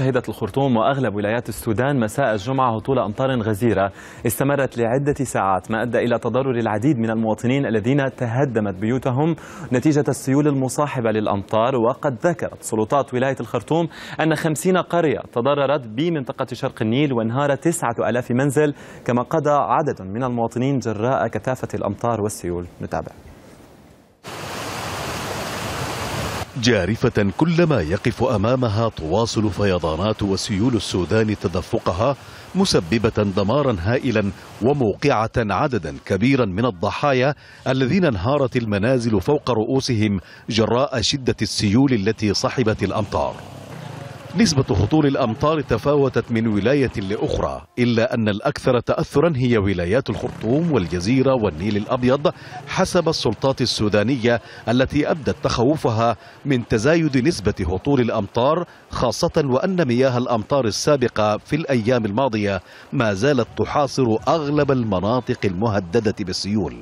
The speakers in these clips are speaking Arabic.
شهدت الخرطوم وأغلب ولايات السودان مساء الجمعة هطول أمطار غزيرة استمرت لعدة ساعات ما أدى إلى تضرر العديد من المواطنين الذين تهدمت بيوتهم نتيجة السيول المصاحبة للأمطار وقد ذكرت سلطات ولاية الخرطوم أن خمسين قرية تضررت بمنطقة شرق النيل وانهار تسعة ألاف منزل كما قضى عدد من المواطنين جراء كثافة الأمطار والسيول نتابع جارفة كلما يقف أمامها تواصل فيضانات وسيول السودان تدفقها مسببة دمارا هائلا وموقعة عددا كبيرا من الضحايا الذين انهارت المنازل فوق رؤوسهم جراء شدة السيول التي صحبت الأمطار نسبة هطول الأمطار تفاوتت من ولاية لأخرى إلا أن الأكثر تأثرا هي ولايات الخرطوم والجزيرة والنيل الأبيض حسب السلطات السودانية التي أبدت تخوفها من تزايد نسبة هطول الأمطار خاصة وأن مياه الأمطار السابقة في الأيام الماضية ما زالت تحاصر أغلب المناطق المهددة بالسيول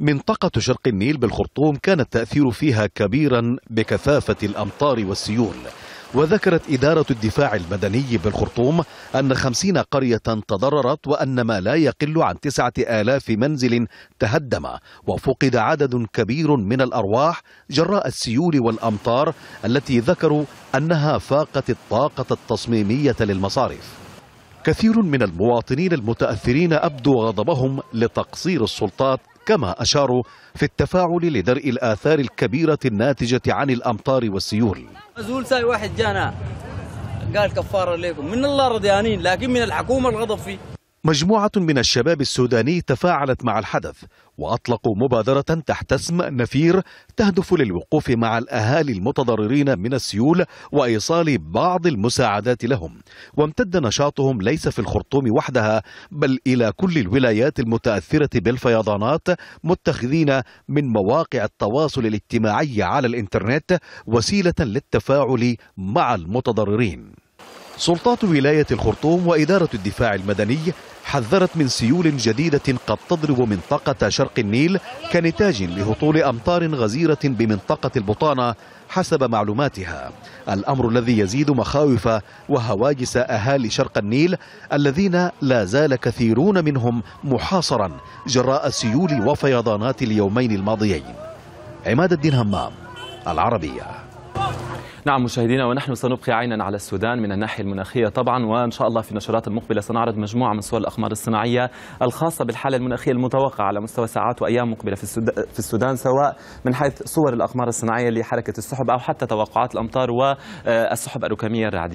منطقة شرق النيل بالخرطوم كان التأثير فيها كبيرا بكثافة الأمطار والسيول وذكرت إدارة الدفاع المدني بالخرطوم أن خمسين قرية تضررت وأن ما لا يقل عن تسعة آلاف منزل تهدم وفقد عدد كبير من الأرواح جراء السيول والأمطار التي ذكروا أنها فاقت الطاقة التصميمية للمصارف كثير من المواطنين المتأثرين أبدوا غضبهم لتقصير السلطات كما أشاروا في التفاعل لدرء الآثار الكبيرة الناتجة عن الأمطار والسيول مزول ساي واحد جانا قال كفارة لكم من الله رضيانين لكن من الحكومة الغضب فيه مجموعة من الشباب السوداني تفاعلت مع الحدث وأطلقوا مبادرة تحت اسم نفير تهدف للوقوف مع الأهالي المتضررين من السيول وإيصال بعض المساعدات لهم وامتد نشاطهم ليس في الخرطوم وحدها بل إلى كل الولايات المتأثرة بالفيضانات متخذين من مواقع التواصل الاجتماعي على الإنترنت وسيلة للتفاعل مع المتضررين سلطات ولاية الخرطوم وإدارة الدفاع المدني حذرت من سيول جديدة قد تضرب منطقة شرق النيل كنتاج لهطول أمطار غزيرة بمنطقة البطانة حسب معلوماتها الأمر الذي يزيد مخاوف وهواجس أهالي شرق النيل الذين لا زال كثيرون منهم محاصرا جراء سيول وفيضانات اليومين الماضيين عماد الدين همام العربيه نعم مشاهدينا ونحن سنبقي عينا على السودان من الناحية المناخية طبعا وإن شاء الله في النشرات المقبلة سنعرض مجموعة من صور الأقمار الصناعية الخاصة بالحالة المناخية المتوقعة على مستوى ساعات وأيام مقبلة في السودان سواء من حيث صور الأقمار الصناعية لحركة السحب أو حتى توقعات الأمطار والسحب الركامية الرعدية